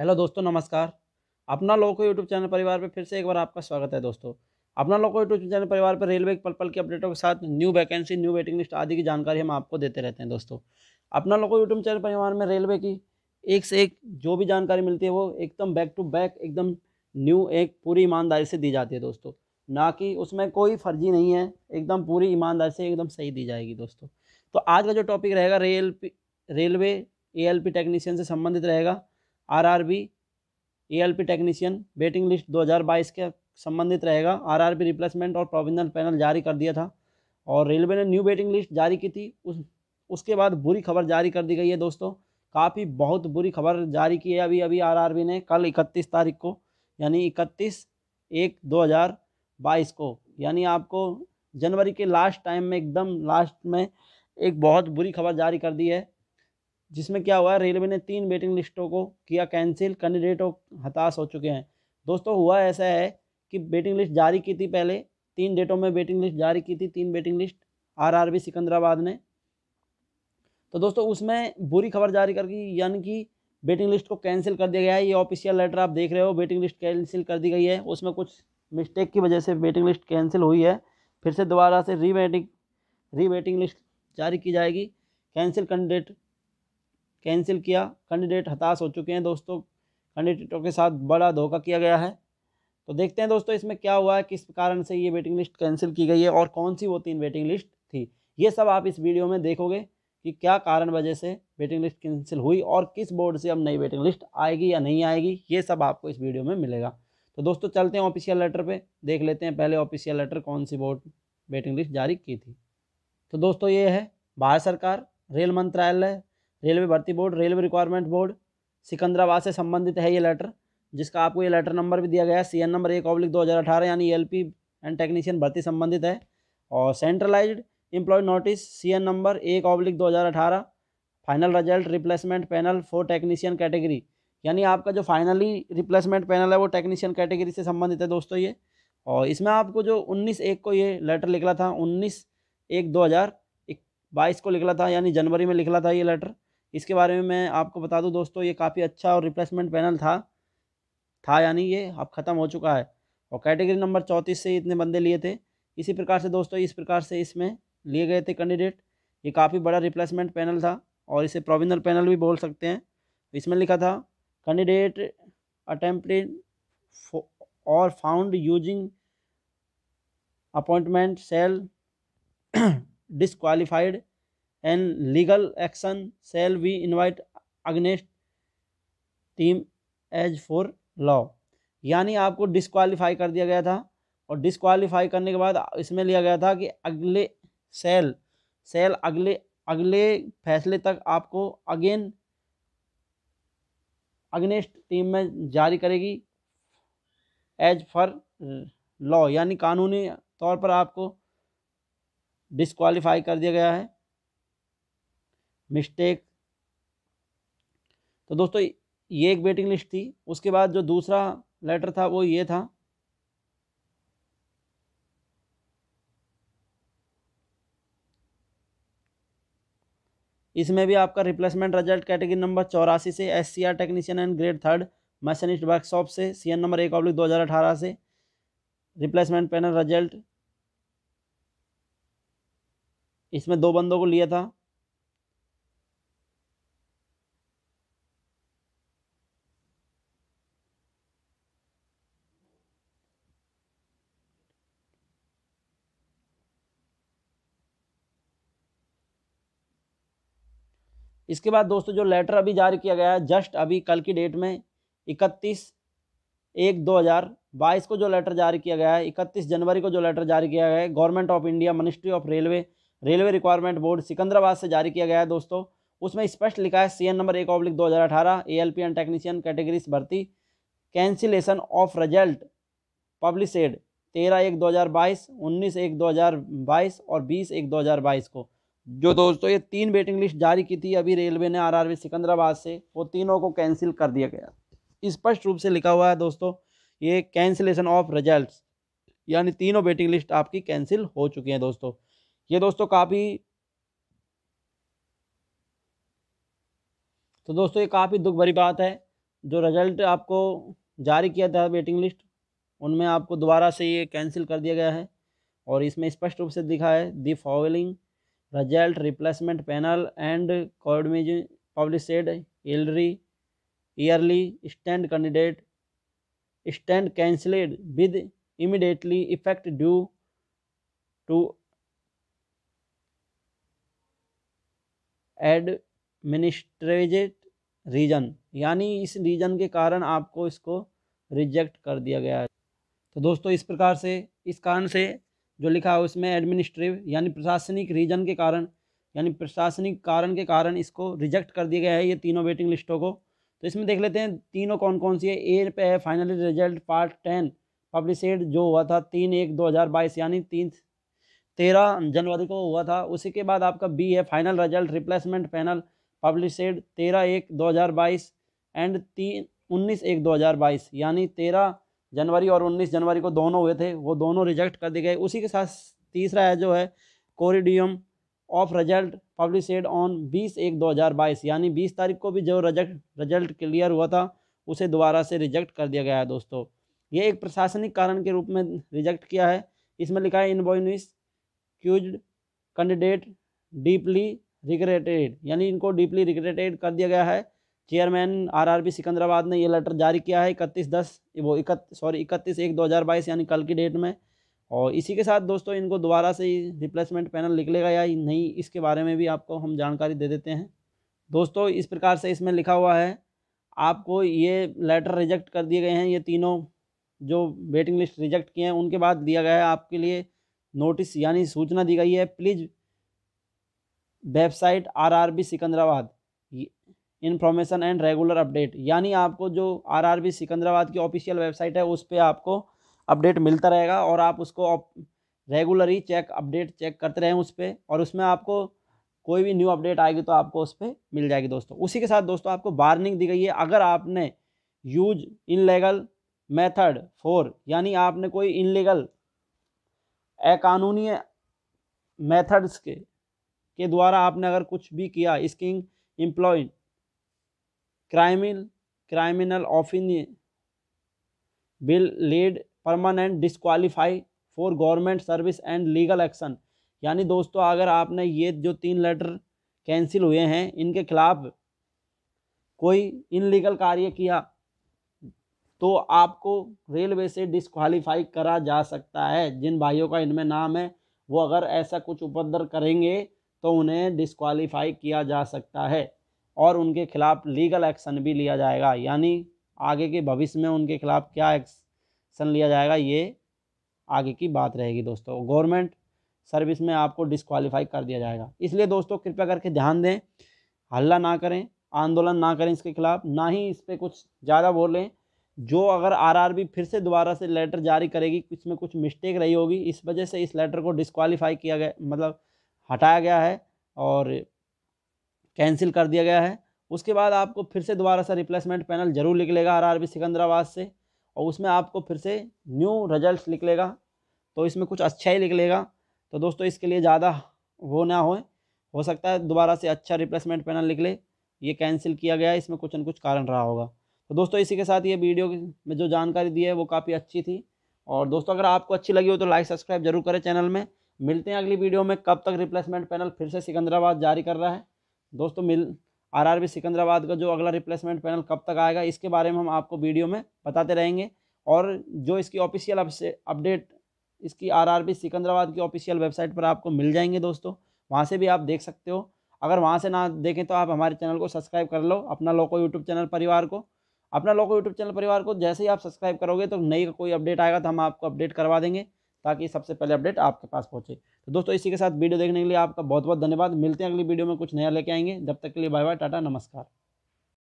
hello दोस्तों नमस्कार अपना लोगों को यूट्यूब चैनल परिवार पर फिर से एक बार आपका स्वागत है दोस्तों अपना लोगों को यूट्यूब चैनल परिवार पर रेलवे पल पल की अपडेटों के साथ new vacancy new waiting list आदि की जानकारी हम आपको देते रहते हैं दोस्तों अपना लोगों को यूट्यूब चैनल परिवार में रेलवे की एक से एक जो भी जानकारी मिलती है वो एकदम बैक टू बैक एकदम न्यू एक पूरी ईमानदारी से दी जाती है दोस्तों ना कि उसमें कोई फर्जी नहीं है एकदम पूरी ईमानदारी से एकदम सही दी जाएगी दोस्तों तो आज का जो टॉपिक रहेगा रेल रेलवे पी टेक्नीशियन से संबंधित रहेगा RRB ELP technician waiting list 2022 के संबंधित रहेगा आरआरबी रिप्लेसमेंट और प्रोविजनल पैनल जारी कर दिया था और रेलवे ने न्यू वेटिंग लिस्ट जारी की थी उस उसके बाद बुरी खबर जारी कर दी गई है दोस्तों काफ़ी बहुत बुरी खबर जारी की है अभी अभी बी ने कल इकतीस तारीख को यानी इकतीस एक दो हज़ार बाईस को यानी आपको जनवरी के लास्ट टाइम में एकदम लास्ट में एक बहुत बुरी खबर जारी कर दी है जिसमें क्या हुआ है रेलवे ने तीन वेटिंग लिस्टों को किया कैंसिल कैंडिडेट हताश हो चुके हैं दोस्तों हुआ ऐसा है कि वेटिंग लिस्ट जारी की थी पहले तीन डेटों में वेटिंग लिस्ट जारी की थी तीन वेटिंग लिस्ट आरआरबी सिकंदराबाद ने तो दोस्तों उसमें बुरी खबर जारी करके यानी कि वेटिंग लिस्ट को कैंसिल कर दिया गया है ये ऑफिशियल लेटर आप देख रहे हो वेटिंग लिस्ट कैंसिल कर दी गई है उसमें कुछ मिस्टेक की वजह से वेटिंग लिस्ट कैंसिल हुई है फिर से दोबारा से री वेटिंग री वेटिंग लिस्ट जारी की जाएगी कैंसिल कैंडिडेट कैंसिल किया कैंडिडेट हताश हो चुके हैं दोस्तों कैंडिडेटों के साथ बड़ा धोखा किया गया है तो देखते हैं दोस्तों इसमें क्या हुआ है किस कारण से ये वेटिंग लिस्ट कैंसिल की गई है और कौन सी वो तीन वेटिंग लिस्ट थी ये सब आप इस वीडियो में देखोगे कि क्या कारण वजह से वेटिंग लिस्ट कैंसिल हुई और किस बोर्ड से अब नई वेटिंग लिस्ट आएगी या नहीं आएगी ये सब आपको इस वीडियो में मिलेगा तो दोस्तों चलते हैं ऑफिशियल लेटर पर देख लेते हैं पहले ऑफिशियल लेटर कौन सी बोर्ड वेटिंग लिस्ट जारी की थी तो दोस्तों ये है भारत सरकार रेल मंत्रालय रेलवे भर्ती board railway requirement board Secunderabad से संबंधित है ये लेटर जिसका आपको ये लेटर नंबर भी दिया गया है सी एन नंबर एक ऑब्लिक दो हज़ार अठारह यानी एल पी एंड टेक्नीशियन भर्ती संबंधित है और centralised employ notice C N number एक ऑब्लिक दो हज़ार अठारह final result replacement panel for technician category यानी आपका जो फाइनली रिप्लेसमेंट पैनल है वो टेक्नीशियन कैटेगरी से संबंधित है दोस्तों ये और इसमें आपको जो उन्नीस एक को ये लेटर निकला था उन्नीस एक दो हज़ार बाईस को निकला था यानी जनवरी में निकला था ये लेटर इसके बारे में मैं आपको बता दूं दोस्तों ये काफ़ी अच्छा और रिप्लेसमेंट पैनल था था यानी ये अब ख़त्म हो चुका है और कैटेगरी नंबर चौंतीस से इतने बंदे लिए थे इसी प्रकार से दोस्तों इस प्रकार से इसमें लिए गए थे कैंडिडेट ये काफ़ी बड़ा रिप्लेसमेंट पैनल था और इसे प्रोविजनल पैनल भी बोल सकते हैं इसमें लिखा था कैंडिडेट अटेम्प्ट और found using appointment cell disqualified and legal action cell we invite against team as for law यानी आपको डिसक्वालीफाई कर दिया गया था और डिसक्वालीफाई करने के बाद इसमें लिया गया था कि अगले सेल सेल अगले अगले फैसले तक आपको अगेन अगेंस्ट टीम में जारी करेगी एज फॉर लॉ यानी कानूनी तौर पर आपको डिसक्वालीफाई कर दिया गया है मिस्टेक तो दोस्तों ये एक वेटिंग लिस्ट थी उसके बाद जो दूसरा लेटर था वो ये था इसमें भी आपका रिप्लेसमेंट रिजल्ट कैटेगरी नंबर चौरासी से S C R technician and grade third machinist workshop से सी एन नंबर एक ऑब्लिक दो हज़ार अठारह से रिप्लेसमेंट पैनल रिजल्ट इसमें दो बंदों को लिया था इसके बाद दोस्तों जो लेटर अभी जारी किया गया है जस्ट अभी कल की डेट में इकतीस एक दो हज़ार बाईस को जो लेटर जारी किया गया है इकतीस जनवरी को जो लेटर जारी किया गया है government of India ministry of railway railway requirement board Secunderabad से जारी किया गया है दोस्तों उसमें स्पष्ट लिखा है सीएन नंबर एक ऑब्लिक दो हज़ार अठारह A L P and technician categories भर्ती कैंसिलेशन ऑफ रिजल्ट पब्लिसेड तेरह एक दो हज़ार बाईस उन्नीस एक दो हज़ार बाईस और बीस एक दो हज़ार बाईस को जो दोस्तों ये तीन वेटिंग लिस्ट जारी की थी अभी रेलवे ने आरआरबी सिकंदराबाद से वो तीनों को कैंसिल कर दिया गया स्पष्ट रूप से लिखा हुआ है दोस्तों ये कैंसिलेशन ऑफ रिजल्ट यानी तीनों वेटिंग लिस्ट आपकी कैंसिल हो चुकी हैं दोस्तों ये दोस्तों काफ़ी तो दोस्तों ये काफ़ी दुख भरी बात है जो रिजल्ट आपको जारी किया था वेटिंग लिस्ट उनमें आपको दोबारा से ये कैंसिल कर दिया गया है और इसमें स्पष्ट रूप से दिखा है the following result replacement panel and codmizin published yearly yearly stand candidate stand cancelled with immediately effect due to administrated reason यानी इस रीजन के कारण आपको इसको रिजेक्ट कर दिया गया है तो दोस्तों इस प्रकार से इस कारण से जो लिखा है उसमें एडमिनिस्ट्रेटिव यानी प्रशासनिक रीजन के कारण यानी प्रशासनिक कारण के कारण इसको रिजेक्ट कर दिया गया है ये तीनों वेटिंग लिस्टों को तो इसमें देख लेते हैं तीनों कौन कौन सी है ए पे है finally result part ten published जो हुआ था तीन एक दो हज़ार बाईस यानी तीन तेरह जनवरी को हुआ था उसी के बाद आपका बी है final result replacement panel published तेरह एक दो हज़ार बाईस एंड तीन उन्नीस एक दो हज़ार बाईस यानी तेरह जनवरी और 19 जनवरी को दोनों हुए थे वो दोनों रिजेक्ट कर दिए गए उसी के साथ तीसरा है जो है corrigendum of result published on 20 एक 2022 यानी 20 तारीख को भी जो रिजल्ट रिजल्ट क्लियर हुआ था उसे दोबारा से रिजेक्ट कर दिया गया है दोस्तों ये एक प्रशासनिक कारण के रूप में रिजेक्ट किया है इसमें लिखा है inconvenience cause candidate deeply regretted यानी इनको डीपली रिग्रेटेड कर दिया गया है चेयरमैन आरआरबी सिकंदराबाद ने ये लेटर जारी किया है इकतीस दस वो इकत सॉरी इकतीस एक दो हज़ार बाईस यानी कल की डेट में और इसी के साथ दोस्तों इनको दोबारा से रिप्लेसमेंट पैनल निकलेगा या नहीं इसके बारे में भी आपको हम जानकारी दे देते हैं दोस्तों इस प्रकार से इसमें लिखा हुआ है आपको ये लेटर रिजेक्ट कर दिए गए हैं ये तीनों जो वेटिंग लिस्ट रिजेक्ट किए हैं उनके बाद दिया गया है आपके लिए नोटिस यानी सूचना दी गई है please website RRB Secunderabad information and regular update यानी आपको जो आरआरबी सिकंदराबाद की ऑफिशियल वेबसाइट है उस पर आपको अपडेट मिलता रहेगा और आप उसको रेगुलरली चेक अपडेट चेक करते रहें उस पर और उसमें आपको कोई भी न्यू अपडेट आएगी तो आपको उस पर मिल जाएगी दोस्तों उसी के साथ दोस्तों आपको वार्निंग दी गई है अगर आपने यूज इनलीगल मेथड फोर यानी आपने कोई इनलीगल अकानूनी मेथड्स के के द्वारा आपने अगर कुछ भी किया स्किंग एम्प्लॉय क्राइमिन criminal offence will lead permanent disqualify for government service and legal action यानी दोस्तों अगर आपने ये जो तीन लेटर कैंसिल हुए हैं इनके खिलाफ कोई इनलीगल कार्य किया तो आपको रेलवे से डिस्क्वालीफाई करा जा सकता है जिन भाइयों का इनमें नाम है वो अगर ऐसा कुछ उपद्र करेंगे तो उन्हें डिसक्वालीफाई किया जा सकता है और उनके खिलाफ़ लीगल एक्शन भी लिया जाएगा यानी आगे के भविष्य में उनके खिलाफ़ क्या एक्शन लिया जाएगा ये आगे की बात रहेगी दोस्तों गवर्नमेंट सर्विस में आपको डिसक्वालीफाई कर दिया जाएगा इसलिए दोस्तों कृपया करके ध्यान दें हल्ला ना करें आंदोलन ना करें इसके खिलाफ ना ही इस पर कुछ ज़्यादा बोलें जो अगर आरआरबी फिर से दोबारा से लेटर जारी करेगी इसमें कुछ मिस्टेक रही होगी इस वजह से इस लेटर को डिस्कवालीफाई किया गया मतलब हटाया गया है और कैंसिल कर दिया गया है उसके बाद आपको फिर से दोबारा सा रिप्लेसमेंट पैनल जरूर निकलेगा आर सिकंदराबाद से और उसमें आपको फिर से न्यू रिजल्ट निकलेगा तो इसमें कुछ अच्छा ही निकलेगा तो दोस्तों इसके लिए ज़्यादा वो ना हो हो सकता है दोबारा से अच्छा रिप्लेसमेंट पैनल निकले ये कैंसिल किया गया है इसमें कुछ न कुछ कारण रहा होगा तो दोस्तों इसी के साथ ये वीडियो में जो जानकारी दी है वो काफ़ी अच्छी थी और दोस्तों अगर आपको अच्छी लगी हो तो लाइक सब्सक्राइब जरूर करें चैनल में मिलते हैं अगली वीडियो में कब तक रिप्लेसमेंट पैनल फिर से सिकंदराबाद जारी कर रहा है दोस्तों मिल आरआरबी सिकंदराबाद का जो अगला रिप्लेसमेंट पैनल कब तक आएगा इसके बारे में हम आपको वीडियो में बताते रहेंगे और जो इसकी ऑफिशियल अपडेट इसकी आरआरबी सिकंदराबाद की ऑफिशियल वेबसाइट पर आपको मिल जाएंगे दोस्तों वहाँ से भी आप देख सकते हो अगर वहाँ से ना देखें तो आप हमारे चैनल को सब्सक्राइब कर लो अपना लोको यूट्यूब चैनल परिवार को अपना लोको यूट्यूब चैनल परिवार को जैसे ही आप सब्सक्राइब करोगे तो नई कोई अपडेट आएगा तो हम आपको अपडेट करवा देंगे ताकि सबसे पहले अपडेट आपके पास पहुंचे तो दोस्तों इसी के साथ वीडियो देखने के लिए आपका बहुत बहुत धन्यवाद मिलते हैं अगली वीडियो में कुछ नया लेके आएंगे जब तक के लिए बाय बाय टाटा नमस्कार